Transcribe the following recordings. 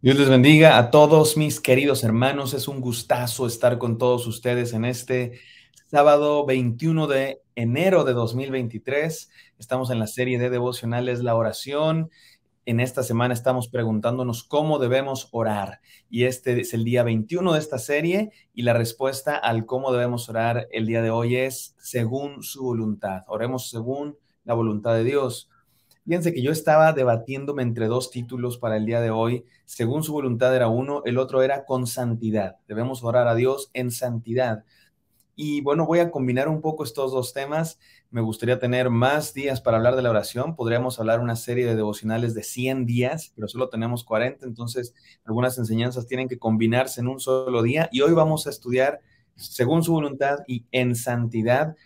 Dios les bendiga a todos mis queridos hermanos. Es un gustazo estar con todos ustedes en este sábado 21 de enero de 2023. Estamos en la serie de devocionales La oración. En esta semana estamos preguntándonos cómo debemos orar y este es el día 21 de esta serie y la respuesta al cómo debemos orar el día de hoy es según su voluntad. Oremos según la voluntad de Dios. Fíjense que yo estaba debatiéndome entre dos títulos para el día de hoy. Según su voluntad era uno, el otro era con santidad. Debemos orar a Dios en santidad. Y bueno, voy a combinar un poco estos dos temas. Me gustaría tener más días para hablar de la oración. Podríamos hablar una serie de devocionales de 100 días, pero solo tenemos 40, entonces algunas enseñanzas tienen que combinarse en un solo día. Y hoy vamos a estudiar, según su voluntad y en santidad,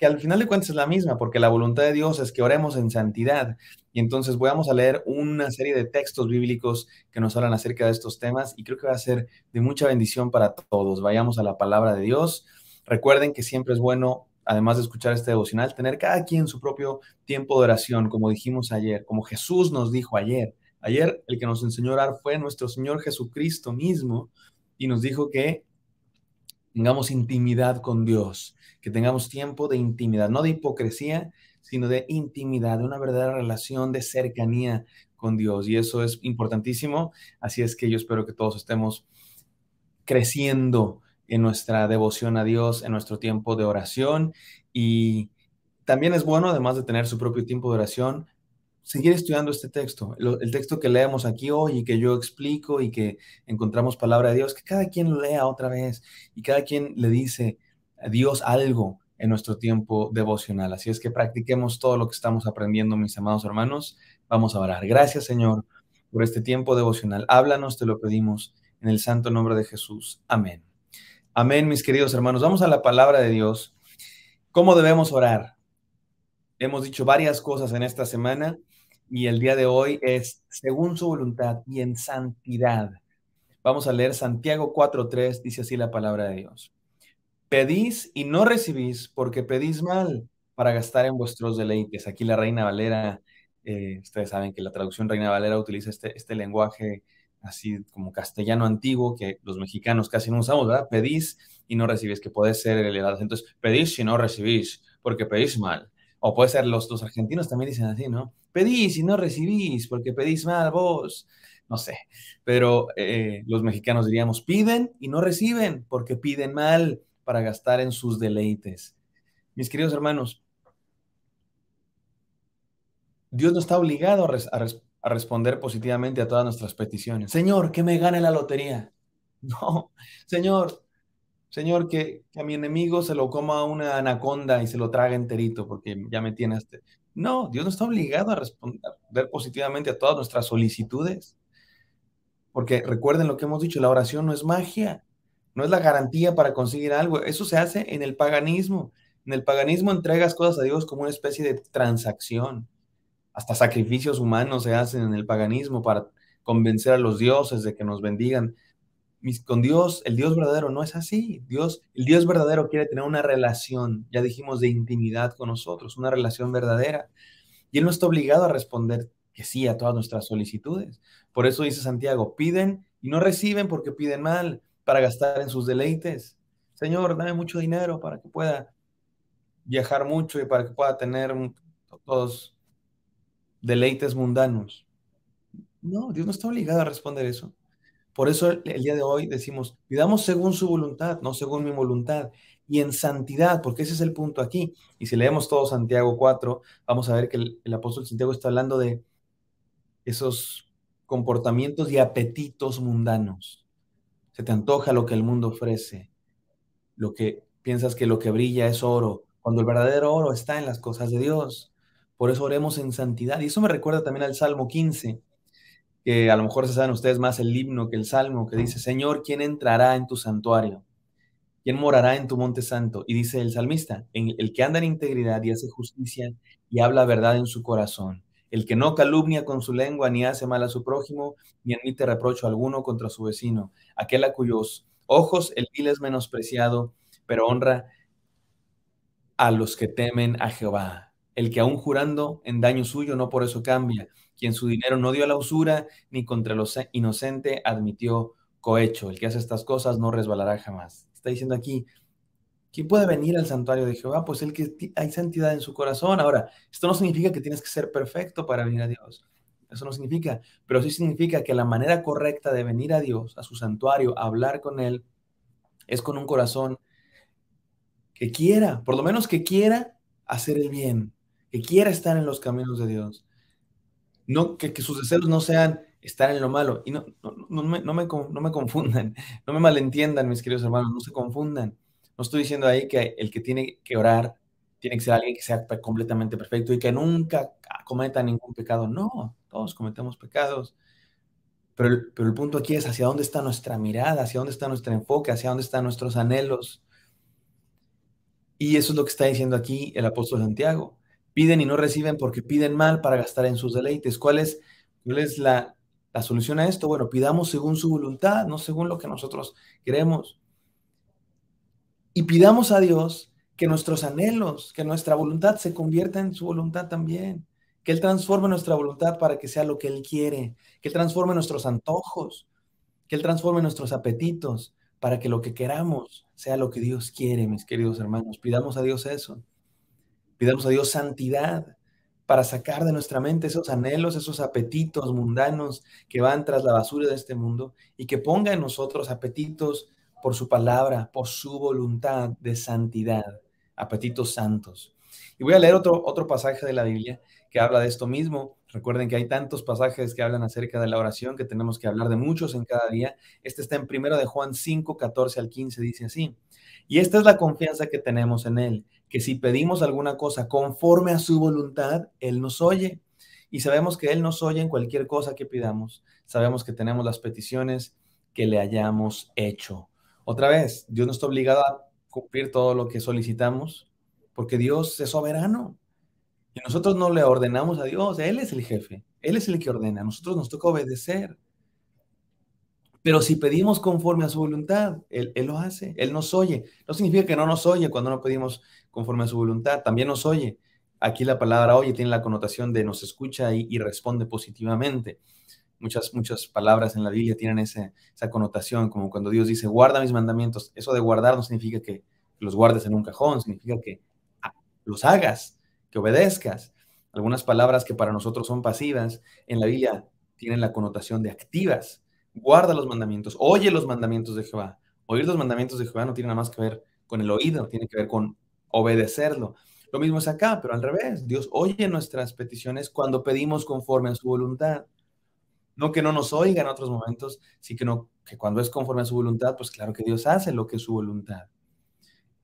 que al final de cuentas es la misma, porque la voluntad de Dios es que oremos en santidad. Y entonces vamos a leer una serie de textos bíblicos que nos hablan acerca de estos temas y creo que va a ser de mucha bendición para todos. Vayamos a la palabra de Dios. Recuerden que siempre es bueno, además de escuchar este devocional, tener cada quien su propio tiempo de oración, como dijimos ayer, como Jesús nos dijo ayer. Ayer el que nos enseñó a orar fue nuestro Señor Jesucristo mismo y nos dijo que tengamos intimidad con Dios, que tengamos tiempo de intimidad, no de hipocresía, sino de intimidad, de una verdadera relación de cercanía con Dios. Y eso es importantísimo. Así es que yo espero que todos estemos creciendo en nuestra devoción a Dios, en nuestro tiempo de oración. Y también es bueno, además de tener su propio tiempo de oración, seguir estudiando este texto, el texto que leemos aquí hoy y que yo explico y que encontramos palabra de Dios, que cada quien lo lea otra vez y cada quien le dice a Dios algo en nuestro tiempo devocional. Así es que practiquemos todo lo que estamos aprendiendo, mis amados hermanos. Vamos a orar. Gracias, Señor, por este tiempo devocional. Háblanos, te lo pedimos, en el santo nombre de Jesús. Amén. Amén, mis queridos hermanos. Vamos a la palabra de Dios. ¿Cómo debemos orar? Hemos dicho varias cosas en esta semana y el día de hoy es según su voluntad y en santidad. Vamos a leer Santiago 4.3, dice así la palabra de Dios. Pedís y no recibís porque pedís mal para gastar en vuestros deleites. Aquí la Reina Valera, eh, ustedes saben que la traducción Reina Valera utiliza este, este lenguaje así como castellano antiguo que los mexicanos casi no usamos, ¿verdad? Pedís y no recibís, que puede ser el acento Entonces, pedís y no recibís porque pedís mal o puede ser, los, dos argentinos también dicen así, ¿no? Pedís y no recibís porque pedís mal vos. No sé, pero eh, los mexicanos diríamos, piden y no reciben porque piden mal para gastar en sus deleites. Mis queridos hermanos, Dios no está obligado a, a, responder positivamente a todas nuestras peticiones. Señor, que me gane la lotería. No, Señor, Señor, que, a mi enemigo se lo coma una anaconda y se lo traga enterito porque ya me tiene este No, Dios no está obligado a responder positivamente a todas nuestras solicitudes. Porque recuerden lo que hemos dicho, la oración no es magia, no es la garantía para conseguir algo. Eso se hace en el paganismo. En el paganismo entregas cosas a Dios como una especie de transacción. Hasta sacrificios humanos se hacen en el paganismo para convencer a los dioses de que nos bendigan con Dios, el Dios verdadero no es así. Dios, el Dios verdadero quiere tener una relación, ya dijimos, de intimidad con nosotros, una relación verdadera. Y Él no está obligado a responder que sí a todas nuestras solicitudes. Por eso dice Santiago, piden y no reciben porque piden mal para gastar en sus deleites. Señor, dame mucho dinero para que pueda viajar mucho y para que pueda tener todos deleites mundanos. No, Dios no está obligado a responder eso. Por eso el, día de hoy decimos, pidamos según su voluntad, no según mi voluntad, y en santidad, porque ese es el punto aquí. Y si leemos todo Santiago 4, vamos a ver que el, el apóstol Santiago está hablando de esos comportamientos y apetitos mundanos. Se te antoja lo que el mundo ofrece, lo que piensas que lo que brilla es oro, cuando el verdadero oro está en las cosas de Dios. Por eso oremos en santidad. Y eso me recuerda también al Salmo 15, que a lo mejor se saben ustedes más el himno que el salmo, que dice, Señor, ¿quién entrará en tu santuario? ¿Quién morará en tu monte santo? Y dice el salmista, el que anda en integridad y hace justicia y habla verdad en su corazón, el que no calumnia con su lengua ni hace mal a su prójimo, ni admite reprocho alguno contra su vecino, aquel a cuyos ojos el vil es menospreciado, pero honra a los que temen a Jehová, el que aún jurando en daño suyo no por eso cambia, quien su dinero no dio a la usura, ni contra los inocente admitió cohecho. El que hace estas cosas no resbalará jamás. Está diciendo aquí, ¿quién puede venir al santuario de Jehová? Pues el que hay santidad en su corazón. Ahora, esto no significa que tienes que ser perfecto para venir a Dios. Eso no significa, pero sí significa que la manera correcta de venir a Dios, a su santuario, a hablar con Él, es con un corazón que quiera, por lo menos que quiera hacer el bien, que quiera estar en los caminos de Dios que, sus deseos no sean estar en lo malo. Y no, no, me, no, no me confundan, no me malentiendan, mis queridos hermanos, no se confundan. No estoy diciendo ahí que el que tiene que orar tiene que ser alguien que sea completamente perfecto y que nunca cometa ningún pecado. No, todos cometemos pecados. Pero pero el punto aquí es hacia dónde está nuestra mirada, hacia dónde está nuestro enfoque, hacia dónde están nuestros anhelos. Y eso es lo que está diciendo aquí el apóstol Santiago. Piden y no reciben porque piden mal para gastar en sus deleites. ¿Cuál es, la, la solución a esto? Bueno, pidamos según su voluntad, no según lo que nosotros queremos. Y pidamos a Dios que nuestros anhelos, que nuestra voluntad se convierta en su voluntad también. Que Él transforme nuestra voluntad para que sea lo que Él quiere. Que Él transforme nuestros antojos. Que Él transforme nuestros apetitos para que lo que queramos sea lo que Dios quiere, mis queridos hermanos. Pidamos a Dios eso. Pidamos a Dios santidad para sacar de nuestra mente esos anhelos, esos apetitos mundanos que van tras la basura de este mundo y que ponga en nosotros apetitos por su palabra, por su voluntad de santidad, apetitos santos. Y voy a leer otro, otro pasaje de la Biblia que habla de esto mismo. Recuerden que hay tantos pasajes que hablan acerca de la oración que tenemos que hablar de muchos en cada día. Este está en primero de Juan 5, 14 al 15, dice así. Y esta es la confianza que tenemos en Él, que si pedimos alguna cosa conforme a su voluntad, Él nos oye. Y sabemos que Él nos oye en cualquier cosa que pidamos. Sabemos que tenemos las peticiones que le hayamos hecho. Otra vez, Dios no está obligado a cumplir todo lo que solicitamos, porque Dios es soberano. Y nosotros no le ordenamos a Dios, Él es el jefe, Él es el que ordena, nosotros nos toca obedecer. Pero si pedimos conforme a su voluntad, él, lo hace, Él nos oye. No significa que no nos oye cuando no pedimos conforme a su voluntad, también nos oye. Aquí la palabra oye tiene la connotación de nos escucha y, responde positivamente. Muchas, muchas palabras en la Biblia tienen esa connotación, como cuando Dios dice, guarda mis mandamientos. Eso de guardar no significa que los guardes en un cajón, significa que ah, los hagas, que obedezcas. Algunas palabras que para nosotros son pasivas, en la Biblia tienen la connotación de activas guarda los mandamientos, oye los mandamientos de Jehová. Oír los mandamientos de Jehová no tiene nada más que ver con el oído, tiene que ver con obedecerlo. Lo mismo es acá, pero al revés. Dios oye nuestras peticiones cuando pedimos conforme a su voluntad. No que no nos oiga en otros momentos, sí que, no, que cuando es conforme a su voluntad, pues claro que Dios hace lo que es su voluntad.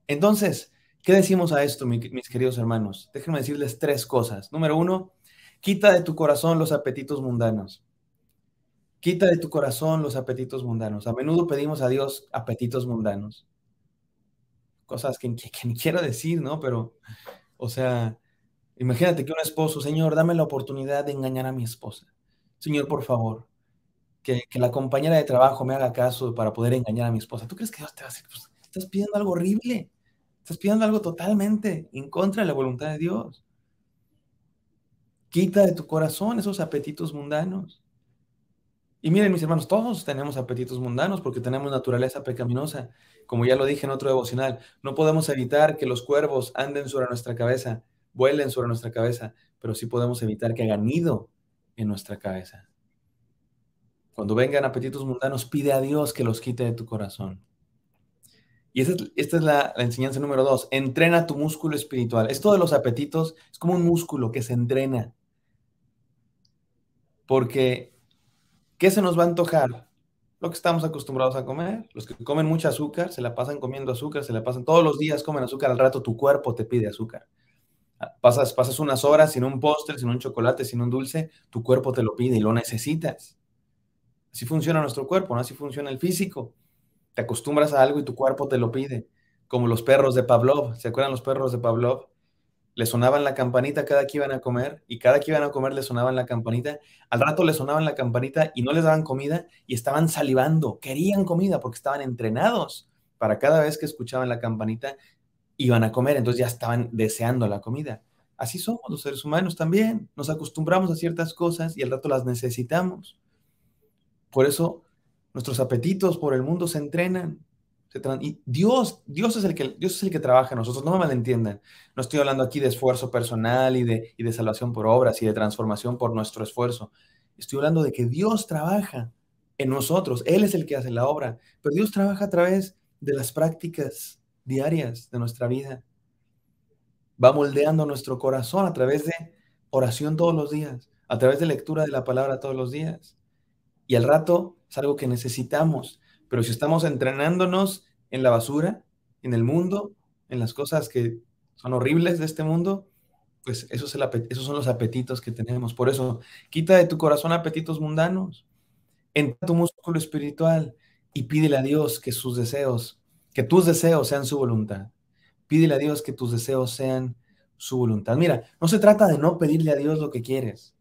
Entonces, ¿qué decimos a esto, mis queridos hermanos? Déjenme decirles tres cosas. Número uno, quita de tu corazón los apetitos mundanos. Quita de tu corazón los apetitos mundanos. A menudo pedimos a Dios apetitos mundanos. Cosas que, ni quiero decir, ¿no? Pero, o sea, imagínate que un esposo, Señor, dame la oportunidad de engañar a mi esposa. Señor, por favor, que, que, la compañera de trabajo me haga caso para poder engañar a mi esposa. ¿Tú crees que Dios te va a decir, pues, estás pidiendo algo horrible? Estás pidiendo algo totalmente en contra de la voluntad de Dios. Quita de tu corazón esos apetitos mundanos. Y miren, mis hermanos, todos tenemos apetitos mundanos porque tenemos naturaleza pecaminosa. Como ya lo dije en otro devocional, no podemos evitar que los cuervos anden sobre nuestra cabeza, vuelen sobre nuestra cabeza, pero sí podemos evitar que hagan nido en nuestra cabeza. Cuando vengan apetitos mundanos, pide a Dios que los quite de tu corazón. Y esta es, la, la, enseñanza número dos. Entrena tu músculo espiritual. Esto de los apetitos es como un músculo que se entrena. Porque ¿Qué se nos va a antojar? Lo que estamos acostumbrados a comer. Los que comen mucha azúcar, se la pasan comiendo azúcar, se la pasan todos los días, comen azúcar, al rato tu cuerpo te pide azúcar. Pasas, pasas unas horas sin un postre, sin un chocolate, sin un dulce, tu cuerpo te lo pide y lo necesitas. Así funciona nuestro cuerpo, ¿no? Así funciona el físico. Te acostumbras a algo y tu cuerpo te lo pide. Como los perros de Pavlov. ¿Se acuerdan los perros de Pavlov? le sonaban la campanita cada que iban a comer y cada que iban a comer le sonaban la campanita. Al rato le sonaban la campanita y no les daban comida y estaban salivando, querían comida porque estaban entrenados para cada vez que escuchaban la campanita iban a comer, entonces ya estaban deseando la comida. Así somos los seres humanos también, nos acostumbramos a ciertas cosas y al rato las necesitamos. Por eso nuestros apetitos por el mundo se entrenan, y Dios, Dios es, el que, Dios es el que trabaja en nosotros, no me malentiendan. No estoy hablando aquí de esfuerzo personal y de, y de salvación por obras y de transformación por nuestro esfuerzo. Estoy hablando de que Dios trabaja en nosotros, Él es el que hace la obra, pero Dios trabaja a través de las prácticas diarias de nuestra vida. Va moldeando nuestro corazón a través de oración todos los días, a través de lectura de la palabra todos los días. Y al rato es algo que necesitamos, pero si estamos entrenándonos en la basura, en el mundo, en las cosas que son horribles de este mundo, pues eso esos son los apetitos que tenemos. Por eso, quita de tu corazón apetitos mundanos, entra tu músculo espiritual y pídele a Dios que sus deseos, que tus deseos sean su voluntad. Pídele a Dios que tus deseos sean su voluntad. Mira, no se trata de no pedirle a Dios lo que quieres.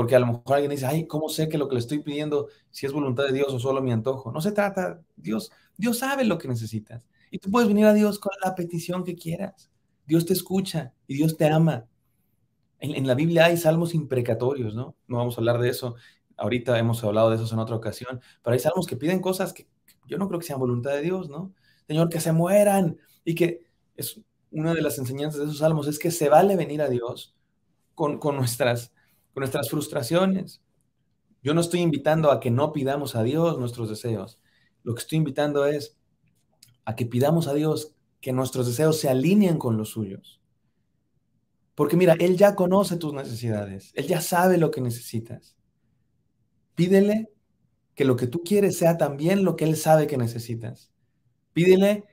Porque a lo mejor alguien dice, ay, ¿cómo sé que lo que le estoy pidiendo, si es voluntad de Dios o solo mi antojo? No se trata, Dios, Dios sabe lo que necesitas. Y tú puedes venir a Dios con la petición que quieras. Dios te escucha y Dios te ama. En, la Biblia hay salmos imprecatorios, ¿no? No vamos a hablar de eso. Ahorita hemos hablado de eso en otra ocasión, pero hay salmos que piden cosas que yo no creo que sean voluntad de Dios, ¿no? Señor, que se mueran y que es una de las enseñanzas de esos salmos es que se vale venir a Dios con, con nuestras con nuestras frustraciones. Yo no estoy invitando a que no pidamos a Dios nuestros deseos. Lo que estoy invitando es a que pidamos a Dios que nuestros deseos se alineen con los suyos. Porque mira, Él ya conoce tus necesidades, Él ya sabe lo que necesitas. Pídele que lo que tú quieres sea también lo que Él sabe que necesitas. Pídele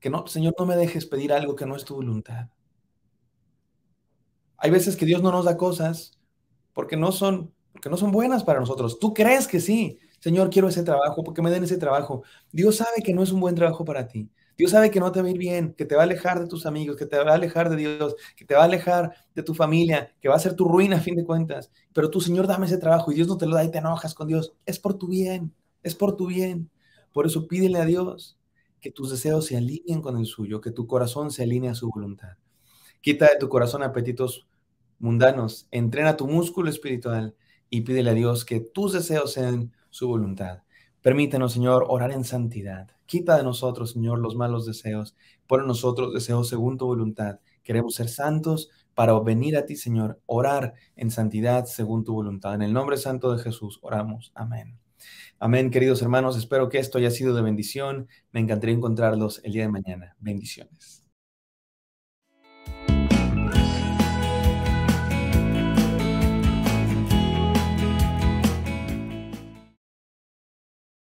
que no, Señor, no me dejes pedir algo que no es tu voluntad. Hay veces que Dios no nos da cosas porque no son, porque no son buenas para nosotros. Tú crees que sí. Señor, quiero ese trabajo, porque me den ese trabajo. Dios sabe que no es un buen trabajo para ti. Dios sabe que no te va a ir bien, que te va a alejar de tus amigos, que te va a alejar de Dios, que te va a alejar de tu familia, que va a ser tu ruina a fin de cuentas. Pero tú, Señor, dame ese trabajo y Dios no te lo da y te enojas con Dios. Es por tu bien, es por tu bien. Por eso pídele a Dios que tus deseos se alineen con el suyo, que tu corazón se alinee a su voluntad. Quita de tu corazón apetitos mundanos, entrena tu músculo espiritual y pídele a Dios que tus deseos sean su voluntad. Permítanos, Señor, orar en santidad. Quita de nosotros, Señor, los malos deseos. Pon en nosotros deseos según tu voluntad. Queremos ser santos para venir a ti, Señor, orar en santidad según tu voluntad. En el nombre santo de Jesús oramos. Amén. Amén, queridos hermanos. Espero que esto haya sido de bendición. Me encantaría encontrarlos el día de mañana. Bendiciones.